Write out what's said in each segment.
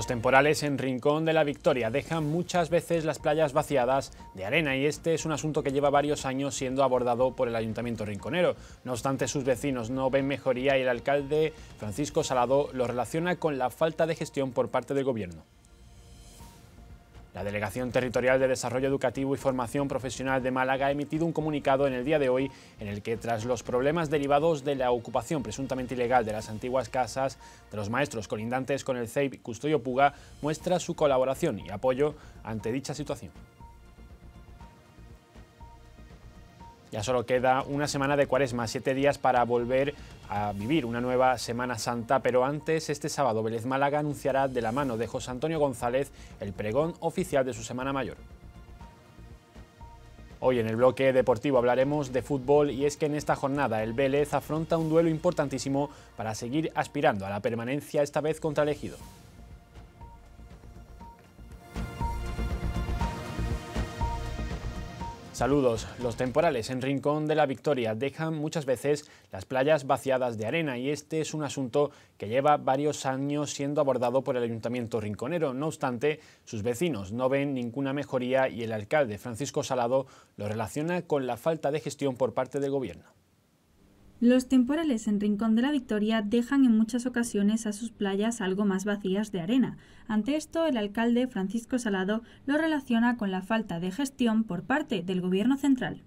Los temporales en Rincón de la Victoria dejan muchas veces las playas vaciadas de arena y este es un asunto que lleva varios años siendo abordado por el Ayuntamiento Rinconero. No obstante, sus vecinos no ven mejoría y el alcalde Francisco Salado lo relaciona con la falta de gestión por parte del gobierno. La Delegación Territorial de Desarrollo Educativo y Formación Profesional de Málaga ha emitido un comunicado en el día de hoy en el que, tras los problemas derivados de la ocupación presuntamente ilegal de las antiguas casas de los maestros colindantes con el CEIP Custodio Puga, muestra su colaboración y apoyo ante dicha situación. Ya solo queda una semana de cuaresma, siete días para volver a vivir una nueva Semana Santa, pero antes, este sábado, Vélez Málaga anunciará de la mano de José Antonio González el pregón oficial de su Semana Mayor. Hoy en el bloque deportivo hablaremos de fútbol y es que en esta jornada el Vélez afronta un duelo importantísimo para seguir aspirando a la permanencia esta vez contra el Ejido. Saludos. Los temporales en Rincón de la Victoria dejan muchas veces las playas vaciadas de arena y este es un asunto que lleva varios años siendo abordado por el Ayuntamiento Rinconero. No obstante, sus vecinos no ven ninguna mejoría y el alcalde Francisco Salado lo relaciona con la falta de gestión por parte del Gobierno. Los temporales en Rincón de la Victoria dejan en muchas ocasiones a sus playas algo más vacías de arena. Ante esto, el alcalde Francisco Salado lo relaciona con la falta de gestión por parte del Gobierno central.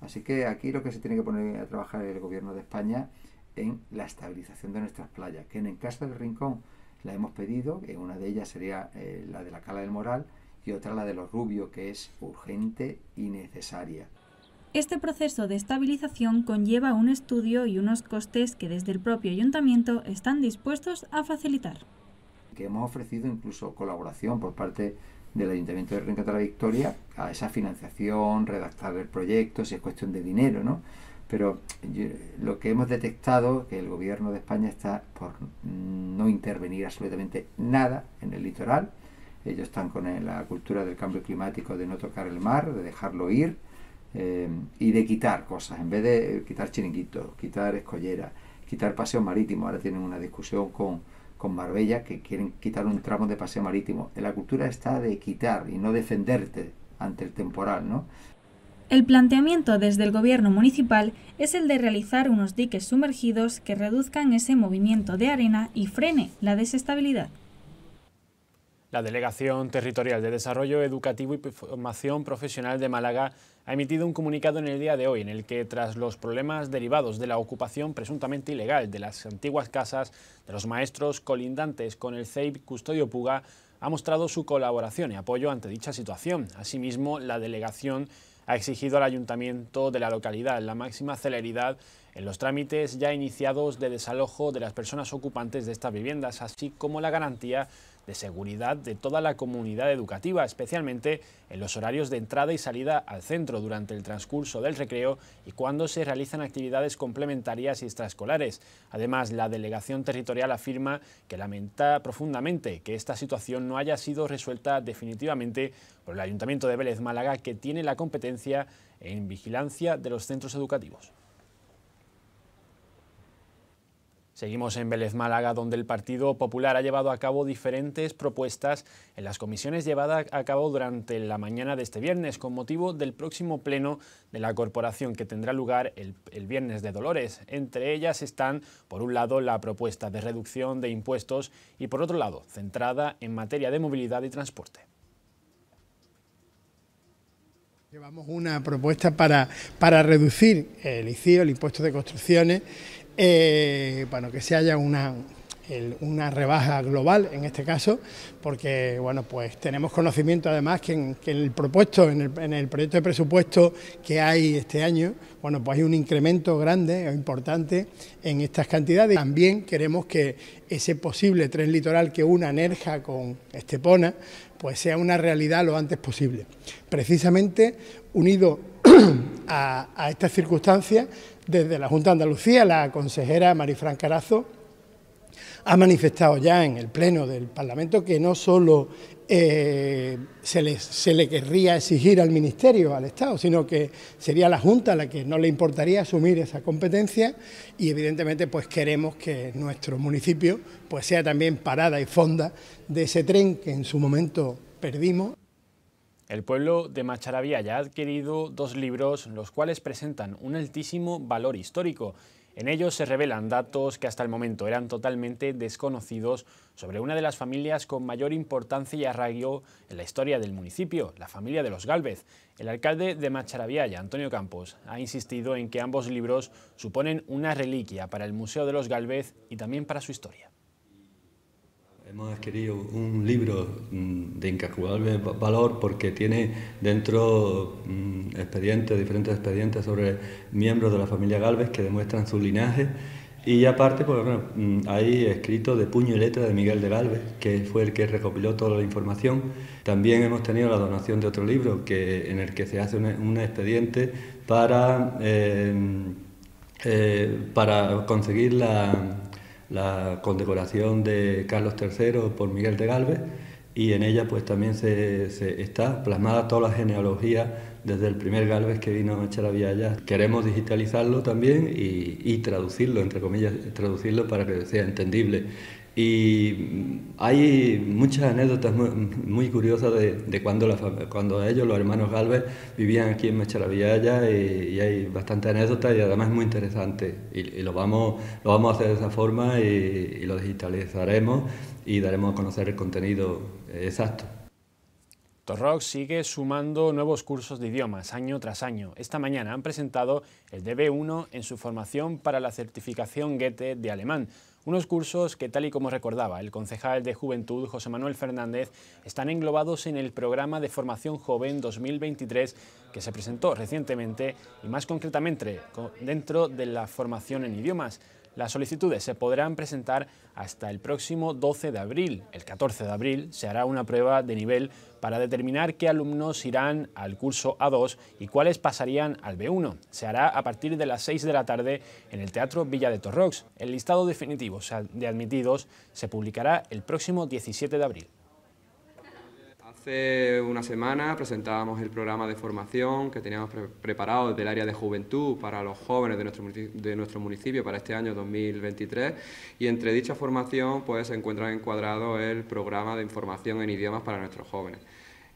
Así que aquí lo que se tiene que poner a trabajar el Gobierno de España en la estabilización de nuestras playas, que en el caso del Rincón la hemos pedido, que una de ellas sería eh, la de la Cala del Moral y otra la de los Rubios, que es urgente y necesaria. Este proceso de estabilización conlleva un estudio y unos costes que desde el propio ayuntamiento están dispuestos a facilitar. Que hemos ofrecido incluso colaboración por parte del Ayuntamiento de Rincón Victoria a esa financiación, redactar el proyecto, si es cuestión de dinero, ¿no? Pero lo que hemos detectado ...es que el gobierno de España está por no intervenir absolutamente nada en el litoral. Ellos están con la cultura del cambio climático de no tocar el mar, de dejarlo ir, Em, y de quitar cosas, en vez de quitar chiringuitos, quitar escolleras, quitar paseo marítimo. Ahora tienen una discusión con, Marbella que quieren quitar un tramo de paseo marítimo. La cultura está de quitar y no defenderte ante el temporal, ¿no? El planteamiento desde el gobierno municipal es el de realizar unos diques sumergidos que reduzcan ese movimiento de arena y frene la desestabilidad. La Delegación Territorial de Desarrollo Educativo y Formación Profesional de Málaga ha emitido un comunicado en el día de hoy en el que, tras los problemas derivados de la ocupación presuntamente ilegal de las antiguas casas de los maestros colindantes con el CEIP Custodio Puga, ha mostrado su colaboración y apoyo ante dicha situación. Asimismo, la delegación ha exigido al ayuntamiento de la localidad la máxima celeridad en los trámites ya iniciados de desalojo de las personas ocupantes de estas viviendas, así como la garantía de seguridad de toda la comunidad educativa, especialmente en los horarios de entrada y salida al centro durante el transcurso del recreo y cuando se realizan actividades complementarias y extraescolares. Además, la delegación territorial afirma que lamenta profundamente que esta situación no haya sido resuelta definitivamente por el Ayuntamiento de Vélez Málaga, que tiene la competencia en vigilancia de los centros educativos. Seguimos en Vélez Málaga, donde el Partido Popular ha llevado a cabo diferentes propuestas en las comisiones llevadas a cabo durante la mañana de este viernes, con motivo del próximo pleno de la corporación que tendrá lugar el, viernes de Dolores. Entre ellas están, por un lado, la propuesta de reducción de impuestos y, por otro lado, centrada en materia de movilidad y transporte. Llevamos una propuesta para, para reducir el ICIO, el impuesto de construcciones, eh, bueno, que se haya una, una rebaja global en este caso, porque bueno, pues tenemos conocimiento además que en, el propuesto, en el, proyecto de presupuesto que hay este año, bueno, pues hay un incremento grande o e importante en estas cantidades. También queremos que ese posible tren litoral que una Nerja con Estepona, pues sea una realidad lo antes posible. Precisamente unido a, estas circunstancias, desde la Junta de Andalucía, la consejera Marifran Carazo ha manifestado ya en el Pleno del Parlamento que no solo eh, se, le, querría exigir al Ministerio, al Estado, sino que sería la Junta la que no le importaría asumir esa competencia y evidentemente pues queremos que nuestro municipio pues sea también parada y fonda de ese tren que en su momento perdimos. El pueblo de Macharaviaya ya ha adquirido dos libros, los cuales presentan un altísimo valor histórico. En ellos se revelan datos que hasta el momento eran totalmente desconocidos sobre una de las familias con mayor importancia y arraigo en la historia del municipio, la familia de los Gálvez. El alcalde de Macharabiaya, Antonio Campos, ha insistido en que ambos libros suponen una reliquia para el Museo de los Gálvez y también para su historia. Hemos adquirido un libro mm, de incalculable valor porque tiene dentro mm, expedientes, diferentes expedientes sobre miembros de la familia Galvez que demuestran su linaje y aparte, pues, bueno, mm, hay escrito de puño y letra de Miguel de Galvez, que fue el que recopiló toda la información. También hemos tenido la donación de otro libro que, en el que se hace un, expediente para, eh, eh, para conseguir la, la condecoración de Carlos III por Miguel de Galvez y en ella pues también se, está plasmada toda la genealogía desde el primer Galvez que vino a echar a allá. Queremos digitalizarlo también y, y, traducirlo, entre comillas, traducirlo para que sea entendible y hay muchas anécdotas muy, curiosas de, cuando, cuando ellos, los hermanos Galvez, vivían aquí en Mecharabiaya y, y, hay bastantes anécdotas y además es muy interesante. Y, lo, vamos, lo vamos a hacer de esa forma y lo digitalizaremos y daremos a conocer el contenido exacto. Rock sigue sumando nuevos cursos de idiomas año tras año. Esta mañana han presentado el DB1 en su formación para la certificación Goethe de alemán. Unos cursos que, tal y como recordaba el concejal de Juventud José Manuel Fernández, están englobados en el programa de formación joven 2023 que se presentó recientemente y más concretamente dentro de la formación en idiomas. Las solicitudes se podrán presentar hasta el próximo 12 de abril. El 14 de abril se hará una prueba de nivel para determinar qué alumnos irán al curso A2 y cuáles pasarían al B1. Se hará a partir de las 6 de la tarde en el Teatro Villa de Torrox. El listado definitivo de admitidos se publicará el próximo 17 de abril. Hace una semana presentábamos el programa de formación que teníamos preparado del área de juventud para los jóvenes de nuestro, municipio para este año 2023 y entre dicha formación pues, se encuentra encuadrado el programa de información en idiomas para nuestros jóvenes.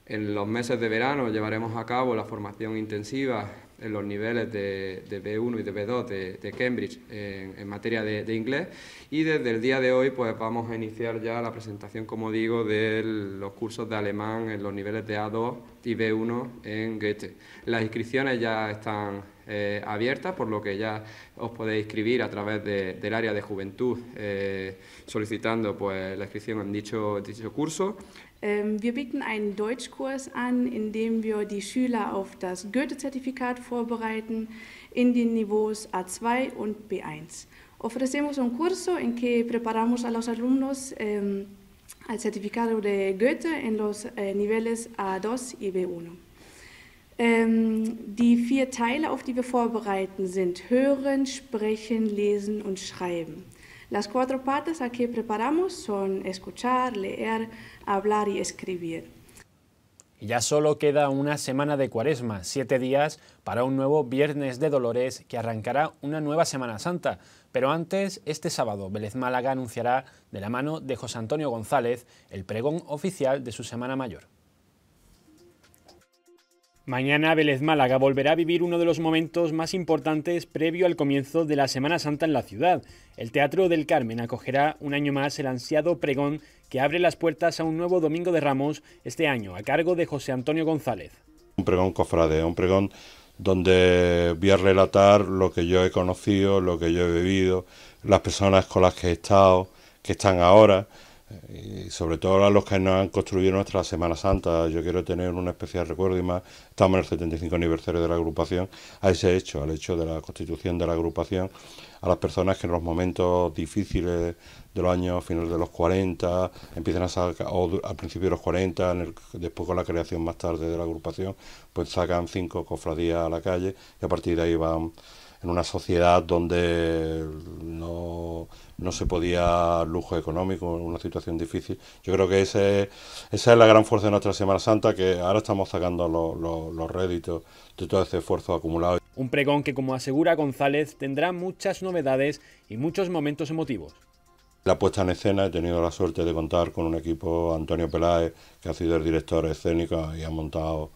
En los meses de verano llevaremos a cabo la formación intensiva en los niveles de, B1 y de B2 de, Cambridge en, materia de, inglés y desde el día de hoy pues vamos a iniciar ya la presentación, como digo, de los cursos de alemán en los niveles de A2 y B1 en Goethe. Las inscripciones ya están eh, abiertas, por lo que ya os podéis inscribir a través del área de juventud eh, solicitando pues, la inscripción en dicho, dicho curso. Ähm, wir bieten einen Deutschkurs an, in dem wir die Schüler auf das Goethe-Zertifikat vorbereiten in den Niveaus A2 und B1. Ofrecemos un curso en que preparamos a los alumnos eh, al certificado de Goethe en los eh, niveles A2 y B1. Ähm, die vier Teile, auf die wir vorbereiten, sind Hören, Sprechen, Lesen und Schreiben. Las cuatro partes que preparamos son escuchar, leer, hablar y escribir. Y ya solo queda una semana de cuaresma, siete días para un nuevo Viernes de Dolores que arrancará una nueva Semana Santa. Pero antes, este sábado, Vélez Málaga anunciará, de la mano de José Antonio González, el pregón oficial de su Semana Mayor. Mañana Vélez Málaga volverá a vivir uno de los momentos más importantes previo al comienzo de la Semana Santa en la ciudad. El Teatro del Carmen acogerá un año más el ansiado pregón que abre las puertas a un nuevo Domingo de Ramos este año a cargo de José Antonio González. Un pregón cofrade, un pregón donde voy a relatar lo que yo he conocido, lo que yo he vivido, las personas con las que he estado, que están ahora. Eh, y sobre todo a los que nos han construido nuestra Semana Santa, yo quiero tener un especial recuerdo y más, estamos en el 75 aniversario de la agrupación, a ese hecho, al hecho de la constitución de la agrupación, a las personas que en los momentos difíciles de los años finales de los 40, empiezan a sacar, o al principio de los 40, después con la creación más tarde de la agrupación, pues sacan cinco cofradías a la calle y a partir de ahí van en una sociedad donde no no se podía lujo económico, una situación difícil. Yo creo que esa es la gran fuerza de nuestra Semana Santa, que ahora estamos sacando los, los réditos de todo ese esfuerzo acumulado. Un pregón que, como asegura González, tendrá muchas novedades y muchos momentos emotivos. La puesta en escena, he tenido la suerte de contar con un equipo, Antonio Peláez, que ha sido el director escénico y ha montado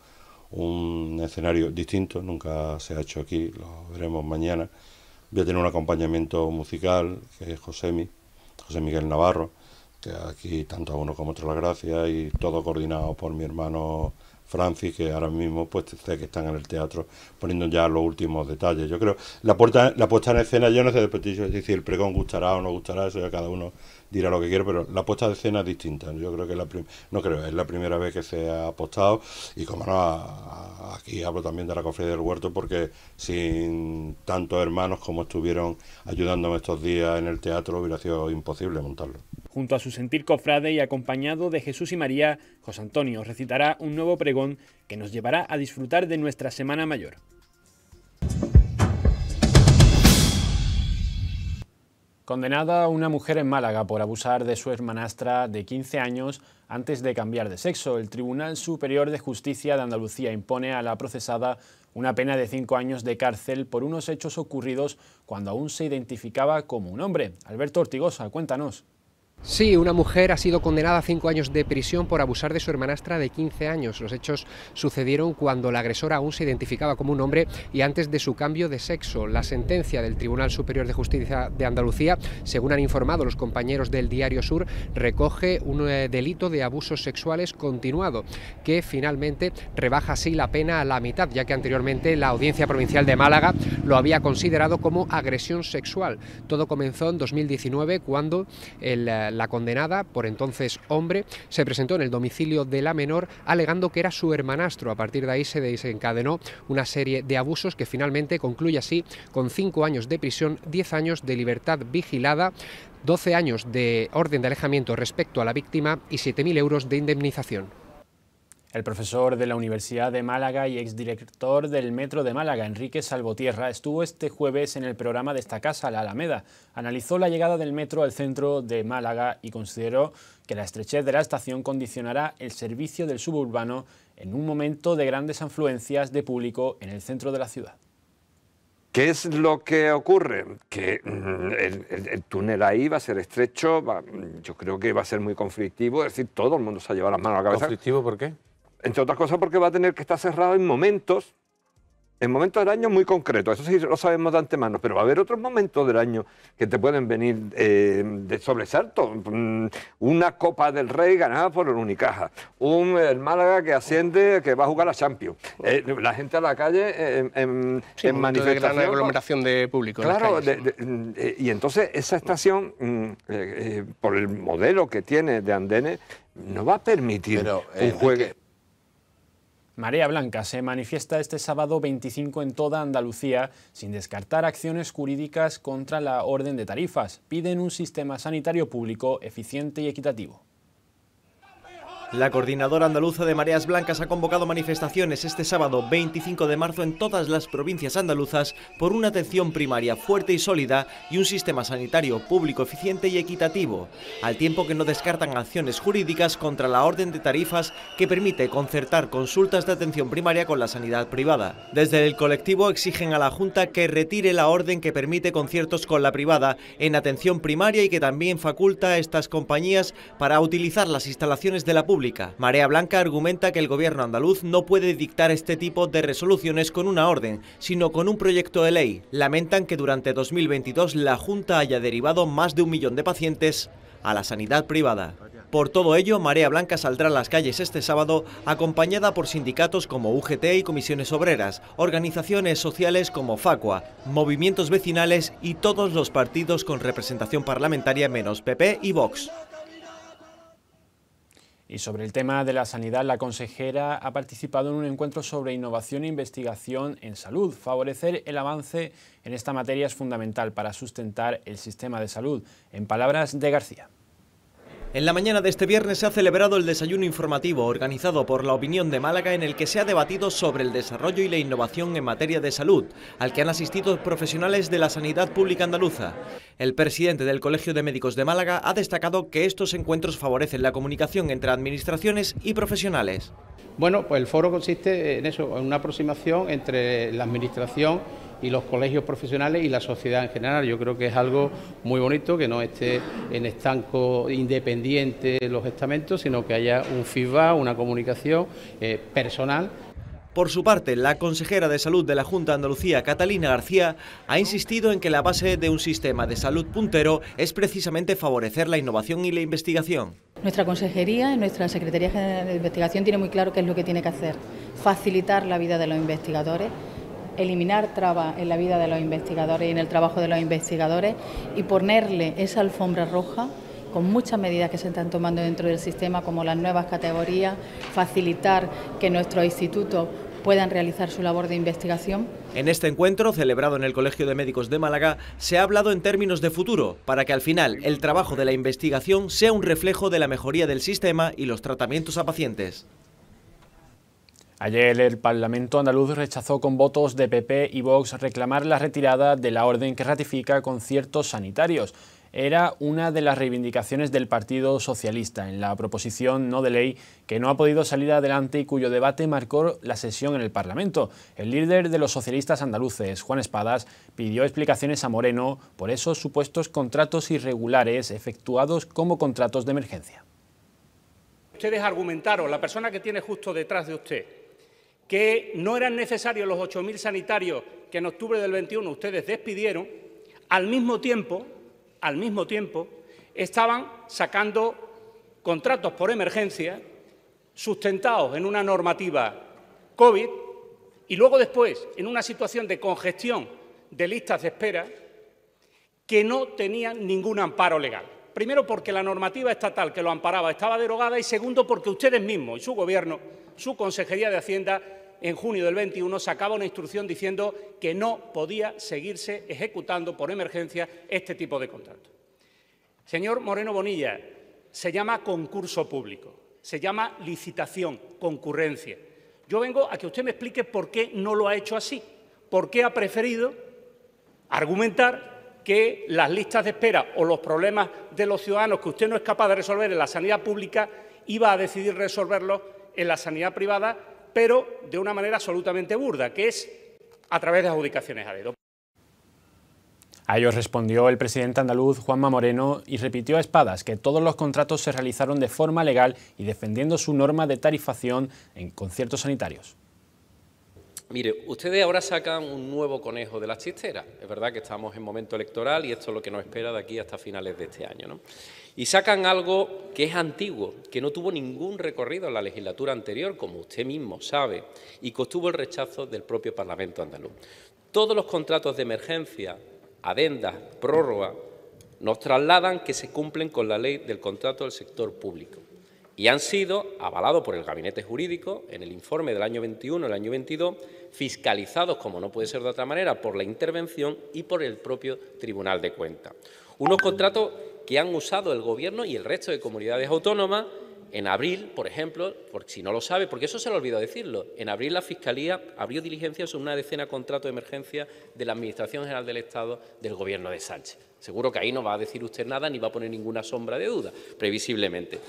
un escenario distinto, nunca se ha hecho aquí, lo veremos mañana voy a tener un acompañamiento musical, que es Josemi, José Miguel Navarro, que aquí tanto a uno como a otro la gracia, y todo coordinado por mi hermano Francis, que ahora mismo pues sé que están en el teatro poniendo ya los últimos detalles. Yo creo, la, puerta, la puesta en escena, yo no sé de petición si el pregón gustará o no gustará, eso ya cada uno dirá lo que quiero pero la puesta de escena es distinta. Yo creo que es la no creo, es la primera vez que se ha apostado y como no, aquí hablo también de la cofradía del huerto porque sin tantos hermanos como estuvieron ayudándome estos días en el teatro hubiera sido imposible montarlo. Junto a su sentir cofrade y acompañado de Jesús y María, José Antonio recitará un nuevo pregón que nos llevará a disfrutar de nuestra Semana Mayor. Condenada una mujer en Málaga por abusar de su hermanastra de 15 años antes de cambiar de sexo, el Tribunal Superior de Justicia de Andalucía impone a la procesada una pena de 5 años de cárcel por unos hechos ocurridos cuando aún se identificaba como un hombre. Alberto Ortigosa, cuéntanos. Sí, una mujer ha sido condenada a cinco años de prisión por abusar de su hermanastra de 15 años. Los hechos sucedieron cuando la agresora aún se identificaba como un hombre y antes de su cambio de sexo. La sentencia del Tribunal Superior de Justicia de Andalucía, según han informado los compañeros del Diario Sur, recoge un eh, delito de abusos sexuales continuado, que finalmente rebaja así la pena a la mitad, ya que anteriormente la Audiencia Provincial de Málaga lo había considerado como agresión sexual. Todo comenzó en 2019 cuando el eh, la, condenada, por entonces hombre, se presentó en el domicilio de la menor alegando que era su hermanastro. A partir de ahí se desencadenó una serie de abusos que finalmente concluye así con cinco años de prisión, 10 años de libertad vigilada, 12 años de orden de alejamiento respecto a la víctima y 7.000 euros de indemnización. El profesor de la Universidad de Málaga y exdirector del Metro de Málaga, Enrique Salvotierra, estuvo este jueves en el programa de esta casa, La Alameda. Analizó la llegada del metro al centro de Málaga y consideró que la estrechez de la estación condicionará el servicio del suburbano en un momento de grandes afluencias de público en el centro de la ciudad. ¿Qué es lo que ocurre? Que mm, el, túnel ahí va a ser estrecho, mm, yo creo que va a ser muy conflictivo, es decir, todo el mundo se ha llevado las manos a la cabeza. ¿Conflictivo por qué? Entre otras cosas porque va a tener que estar cerrado en momentos, en momentos del año muy concretos, eso sí lo sabemos de antemano, pero va a haber otros momentos del año que te pueden venir eh, de sobresalto. Mm, una Copa del Rey ganada por el Unicaja, un eh, Málaga que asciende, que va a jugar a Champions, eh, la gente a la calle en, en, en manifestación. De de público. Mm, claro, y entonces esa estación, mm, por el modelo que tiene de andenes, no va a permitir un juego Marea Blanca se manifiesta este sábado 25 en toda Andalucía, sin descartar acciones jurídicas contra la orden de tarifas. Piden un sistema sanitario público eficiente y equitativo. La coordinadora andaluza de Mareas Blancas ha convocado manifestaciones este sábado 25 de marzo en todas las provincias andaluzas por una atención primaria fuerte y sólida y un sistema sanitario público eficiente y equitativo, al tiempo que no descartan acciones jurídicas contra la orden de tarifas que permite concertar consultas de atención primaria con la sanidad privada. Desde el colectivo exigen a la Junta que retire la orden que permite conciertos con la privada en atención primaria y que también faculta a estas compañías para utilizar las instalaciones de la pública Marea Blanca argumenta que el gobierno andaluz no puede dictar este tipo de resoluciones con una orden, sino con un proyecto de ley. Lamentan que durante 2022 la Junta haya derivado más de un millón de pacientes a la sanidad privada. Por todo ello, Marea Blanca saldrá a las calles este sábado acompañada por sindicatos como UGT y comisiones obreras, organizaciones sociales como Facua, movimientos vecinales y todos los partidos con representación parlamentaria menos PP y Vox. Y sobre el tema de la sanidad, la consejera ha participado en un encuentro sobre innovación e investigación en salud. Favorecer el avance en esta materia es fundamental para sustentar el sistema de salud, en palabras de García. En la mañana de este viernes se ha celebrado el desayuno informativo organizado por la Opinión de Málaga en el que se ha debatido sobre el desarrollo y la innovación en materia de salud, al que han asistido profesionales de la sanidad pública andaluza. El presidente del Colegio de Médicos de Málaga ha destacado que estos encuentros favorecen la comunicación entre administraciones y profesionales. Bueno, pues el foro consiste en eso, en una aproximación entre la administración y los colegios profesionales y la sociedad en general. Yo creo que es algo muy bonito que no esté en estanco independiente los estamentos, sino que haya un feedback, una comunicación eh, personal. Por su parte, la consejera de Salud de la Junta de Andalucía, Catalina García, ha insistido en que la base de un sistema de salud puntero es precisamente favorecer la innovación y la investigación. Nuestra consejería y nuestra Secretaría General de Investigación tiene muy claro qué es lo que tiene que hacer, facilitar la vida de los investigadores eliminar trabas en la vida de los investigadores y en el trabajo de los investigadores y ponerle esa alfombra roja con muchas medidas que se están tomando dentro del sistema, como las nuevas categorías, facilitar que nuestros institutos puedan realizar su labor de investigación. En este encuentro, celebrado en el Colegio de Médicos de Málaga, se ha hablado en términos de futuro, para que al final el trabajo de la investigación sea un reflejo de la mejoría del sistema y los tratamientos a pacientes. Ayer el Parlamento andaluz rechazó con votos de PP y Vox reclamar la retirada de la orden que ratifica conciertos sanitarios. Era una de las reivindicaciones del Partido Socialista en la proposición no de ley que no ha podido salir adelante y cuyo debate marcó la sesión en el Parlamento. El líder de los socialistas andaluces, Juan Espadas, pidió explicaciones a Moreno por esos supuestos contratos irregulares efectuados como contratos de emergencia. Ustedes argumentaron, la persona que tiene justo detrás de usted, que no eran necesarios los 8.000 sanitarios que en octubre del 21 ustedes despidieron, al mismo tiempo, al mismo tiempo, estaban sacando contratos por emergencia sustentados en una normativa COVID y luego después en una situación de congestión de listas de espera que no tenían ningún amparo legal primero porque la normativa estatal que lo amparaba estaba derogada y segundo porque ustedes mismos y su Gobierno, su Consejería de Hacienda, en junio del 21 sacaba una instrucción diciendo que no podía seguirse ejecutando por emergencia este tipo de contratos. Señor Moreno Bonilla, se llama concurso público, se llama licitación, concurrencia. Yo vengo a que usted me explique por qué no lo ha hecho así, por qué ha preferido argumentar que las listas de espera o los problemas de los ciudadanos que usted no es capaz de resolver en la sanidad pública, iba a decidir resolverlos en la sanidad privada, pero de una manera absolutamente burda, que es a través de adjudicaciones a dedo. A ellos respondió el presidente andaluz Juanma Moreno y repitió a espadas que todos los contratos se realizaron de forma legal y defendiendo su norma de tarifación en conciertos sanitarios. Mire, ustedes ahora sacan un nuevo conejo de las chisteras. Es verdad que estamos en momento electoral y esto es lo que nos espera de aquí hasta finales de este año. ¿no? Y sacan algo que es antiguo, que no tuvo ningún recorrido en la legislatura anterior, como usted mismo sabe, y que obtuvo el rechazo del propio Parlamento andaluz. Todos los contratos de emergencia, adendas, prórroga, nos trasladan que se cumplen con la ley del contrato del sector público y han sido avalados por el Gabinete Jurídico en el informe del año 21 el año 22, fiscalizados, como no puede ser de otra manera, por la intervención y por el propio Tribunal de Cuentas. Unos contratos que han usado el Gobierno y el resto de comunidades autónomas en abril, por ejemplo, por si no lo sabe, porque eso se le olvidó decirlo, en abril la Fiscalía abrió diligencias sobre una decena de contratos de emergencia de la Administración General del Estado del Gobierno de Sánchez. Seguro que ahí no va a decir usted nada ni va a poner ninguna sombra de duda, previsiblemente.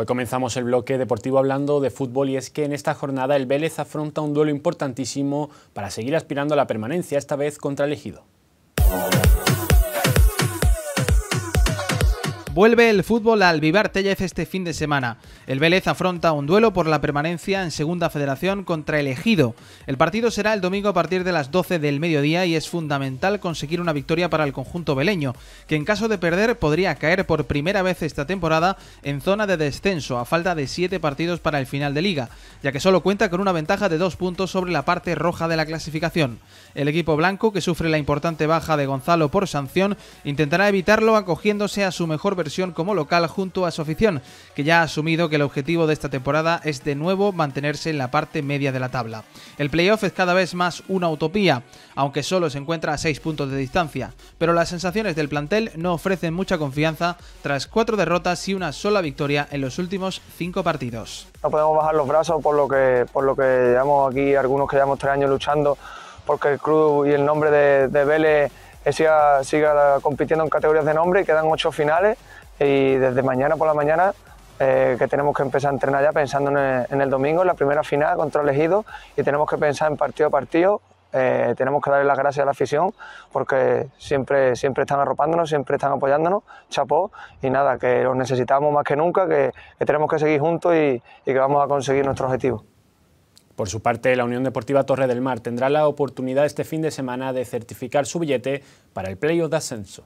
Hoy comenzamos el bloque deportivo hablando de fútbol y es que en esta jornada el Vélez afronta un duelo importantísimo para seguir aspirando a la permanencia, esta vez contra el Ejido. Vuelve el fútbol al Vivar Tellez este fin de semana. El Vélez afronta un duelo por la permanencia en Segunda Federación contra el Ejido. El partido será el domingo a partir de las 12 del mediodía y es fundamental conseguir una victoria para el conjunto veleño, que en caso de perder podría caer por primera vez esta temporada en zona de descenso a falta de 7 partidos para el final de liga, ya que solo cuenta con una ventaja de 2 puntos sobre la parte roja de la clasificación. El equipo blanco, que sufre la importante baja de Gonzalo por sanción, intentará evitarlo acogiéndose a su mejor versión como local junto a su afición, que ya ha asumido que el objetivo de esta temporada es de nuevo mantenerse en la parte media de la tabla. El playoff es cada vez más una utopía, aunque solo se encuentra a 6 puntos de distancia, pero las sensaciones del plantel no ofrecen mucha confianza tras cuatro derrotas y una sola victoria en los últimos cinco partidos. No podemos bajar los brazos por lo que, por lo que llevamos aquí, algunos que llevamos tres años luchando, porque el club y el nombre de, de Vélez eh, siga, siga compitiendo en categorías de nombre y quedan ocho finales y desde mañana por la mañana eh, que tenemos que empezar a entrenar ya pensando en el, domingo, en la primera final contra el Ejido y tenemos que pensar en partido a partido. Eh, tenemos que darle las gracias a la afición porque siempre, siempre están arropándonos, siempre están apoyándonos, chapó y nada, que los necesitamos más que nunca, que, tenemos que seguir juntos y que vamos a conseguir nuestro objetivo. Por su parte, la Unión Deportiva Torre del Mar tendrá la oportunidad este fin de semana de certificar su billete para el playoff de ascenso.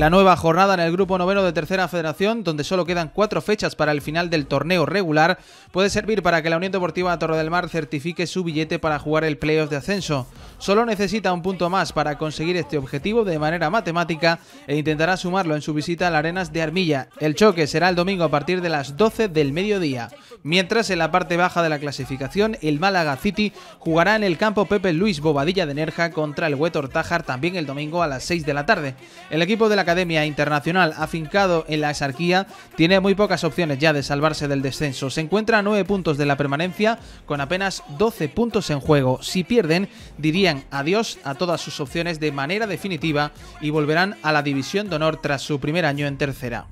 La nueva jornada en el grupo noveno de Tercera Federación, donde solo quedan cuatro fechas para el final del torneo regular, puede servir para que la Unión Deportiva Torre del Mar certifique su billete para jugar el playoff de ascenso. Solo necesita un punto más para conseguir este objetivo de manera matemática e intentará sumarlo en su visita a las Arenas de Armilla. El choque será el domingo a partir de las 12 del mediodía. Mientras en la parte baja de la clasificación, el Málaga City jugará en el campo Pepe Luis Bobadilla de Nerja contra el Huetor Tajar también el domingo a las 6 de la tarde. El equipo de la Academia Internacional afincado en la exarquía, tiene muy pocas opciones ya de salvarse del descenso. Se encuentra a 9 puntos de la permanencia con apenas 12 puntos en juego. Si pierden, dirían adiós a todas sus opciones de manera definitiva y volverán a la División de Honor tras su primer año en tercera.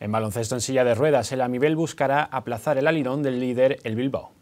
En baloncesto en silla de ruedas, el Amibel buscará aplazar el alirón del líder, el Bilbao.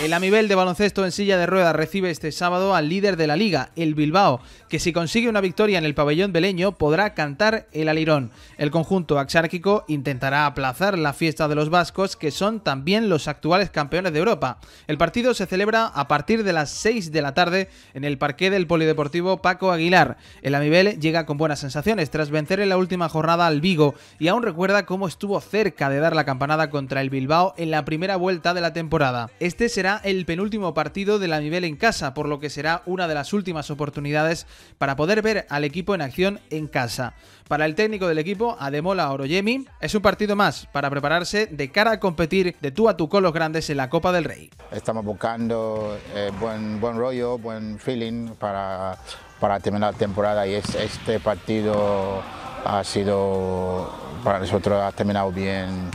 El Amibel de baloncesto en silla de ruedas recibe este sábado al líder de la liga, el Bilbao, que si consigue una victoria en el pabellón beleño podrá cantar el alirón. El conjunto axárquico intentará aplazar la fiesta de los vascos, que son también los actuales campeones de Europa. El partido se celebra a partir de las 6 de la tarde en el parque del polideportivo Paco Aguilar. El Amibel llega con buenas sensaciones tras vencer en la última jornada al Vigo y aún recuerda cómo estuvo cerca de dar la campanada contra el Bilbao en la primera vuelta de la temporada. Este será el penúltimo partido de la nivel en casa, por lo que será una de las últimas oportunidades para poder ver al equipo en acción en casa. Para el técnico del equipo, Ademola Oroyemi, es un partido más para prepararse de cara a competir de tú a tú con los grandes en la Copa del Rey. Estamos buscando eh, buen, buen rollo, buen feeling para, para terminar la temporada y es, este partido ha sido, para nosotros ha terminado bien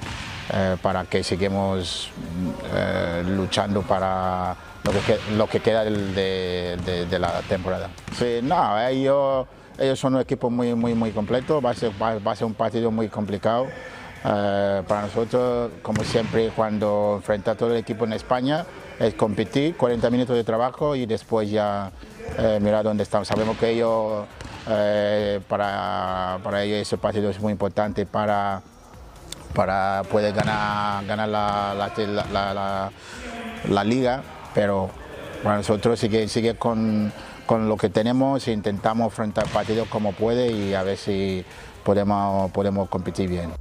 eh, para que sigamos eh, luchando para lo que, queda de, la temporada. no, ellos, ellos, son un equipo muy, muy, muy completo, va a ser, un partido muy complicado. Eh, para nosotros, como siempre, cuando enfrenta todo el equipo en España, es competir, 40 minutos de trabajo y después ya mirar dónde estamos. Sabemos que ellos, para, para ellos ese partido es muy importante para para poder ganar, ganar la, liga, pero para nosotros sigue, sigue con, con lo que tenemos e intentamos enfrentar partidos como puede y a ver si podemos, podemos competir bien.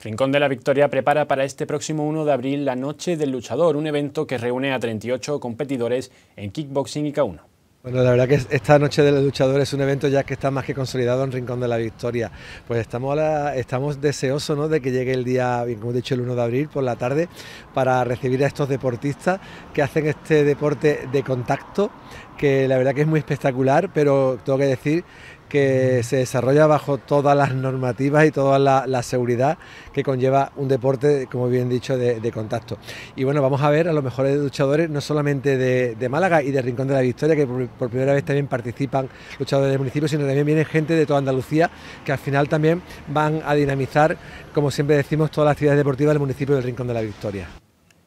Rincón de la Victoria prepara para este próximo 1 de abril la Noche del Luchador, un evento que reúne a 38 competidores en kickboxing y K1. Bueno, la verdad que esta noche de los luchadores es un evento ya que está más que consolidado en Rincón de la Victoria. Pues estamos, estamos deseosos ¿no? de que llegue el día, como he dicho, el 1 de abril por la tarde para recibir a estos deportistas que hacen este deporte de contacto que la verdad que es muy espectacular, pero tengo que decir que se desarrolla bajo todas las normativas y toda la, seguridad que conlleva un deporte, como bien dicho, de, contacto. Y bueno, vamos a ver a los mejores luchadores, no solamente de, Málaga y de Rincón de la Victoria, que por, primera vez también participan luchadores del municipio, sino también viene gente de toda Andalucía, que al final también van a dinamizar, como siempre decimos, todas las actividades deportivas del municipio del Rincón de la Victoria.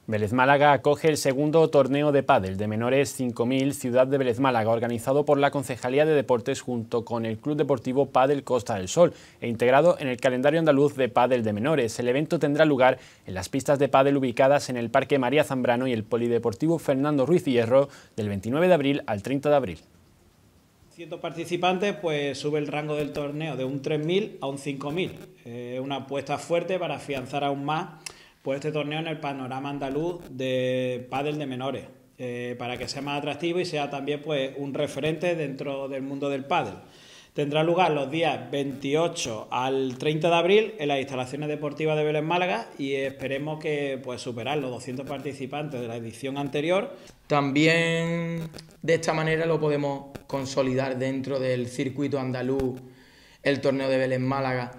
Vélez Málaga acoge el segundo torneo de pádel de menores 5000 Ciudad de Vélez Málaga, organizado por la Concejalía de Deportes junto con el Club Deportivo Pádel Costa del Sol e integrado en el calendario andaluz de pádel de menores. El evento tendrá lugar en las pistas de pádel ubicadas en el Parque María Zambrano y el Polideportivo Fernando Ruiz Hierro del 29 de abril al 30 de abril. 100 participantes, pues sube el rango del torneo de un 3.000 a un 5.000. Eh, una apuesta fuerte para afianzar aún más pues este torneo en el panorama andaluz de pádel de menores, eh, para que sea más atractivo y sea también pues un referente dentro del mundo del pádel. Tendrá lugar los días 28 al 30 de abril en las instalaciones deportivas de Vélez Málaga y esperemos que pues superar los 200 participantes de la edición anterior. También de esta manera lo podemos consolidar dentro del circuito andaluz el torneo de Vélez Málaga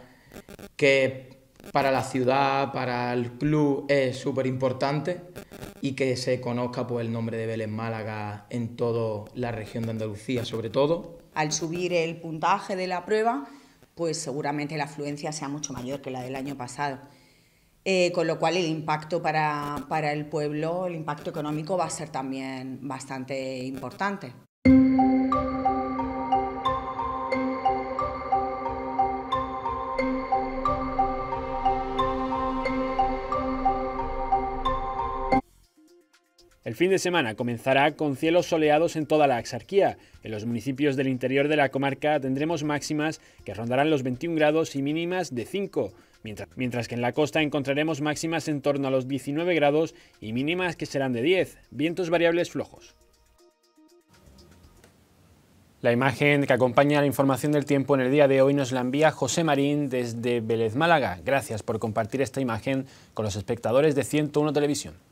que para la ciudad, para el club es súper importante y que se conozca por pues, el nombre de Vélez Málaga en toda la región de Andalucía, sobre todo. Al subir el puntaje de la prueba, pues seguramente la afluencia sea mucho mayor que la del año pasado. Eh, con lo cual el impacto para, para el pueblo, el impacto económico va a ser también bastante importante. El fin de semana comenzará con cielos soleados en toda la axarquía. En los municipios del interior de la comarca tendremos máximas que rondarán los 21 grados y mínimas de 5, mientras, que en la costa encontraremos máximas en torno a los 19 grados y mínimas que serán de 10, vientos variables flojos. La imagen que acompaña la información del tiempo en el día de hoy nos la envía José Marín desde Vélez Málaga. Gracias por compartir esta imagen con los espectadores de 101 Televisión.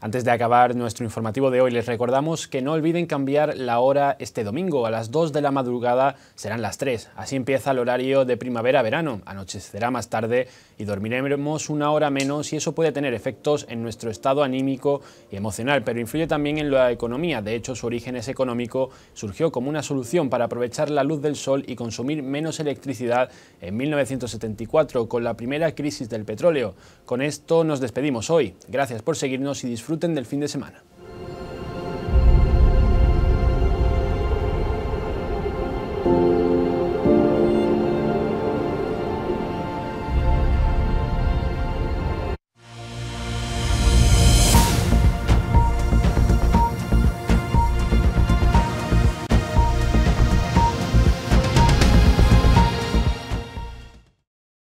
Antes de acabar nuestro informativo de hoy, les recordamos que no olviden cambiar la hora este domingo. A las 2 de la madrugada serán las 3. Así empieza el horario de primavera-verano. Anochecerá más tarde y dormiremos una hora menos y eso puede tener efectos en nuestro estado anímico y emocional, pero influye también en la economía. De hecho, su origen es económico. Surgió como una solución para aprovechar la luz del sol y consumir menos electricidad en 1974 con la primera crisis del petróleo. Con esto nos despedimos hoy. Gracias por seguirnos y disfruten del fin de semana.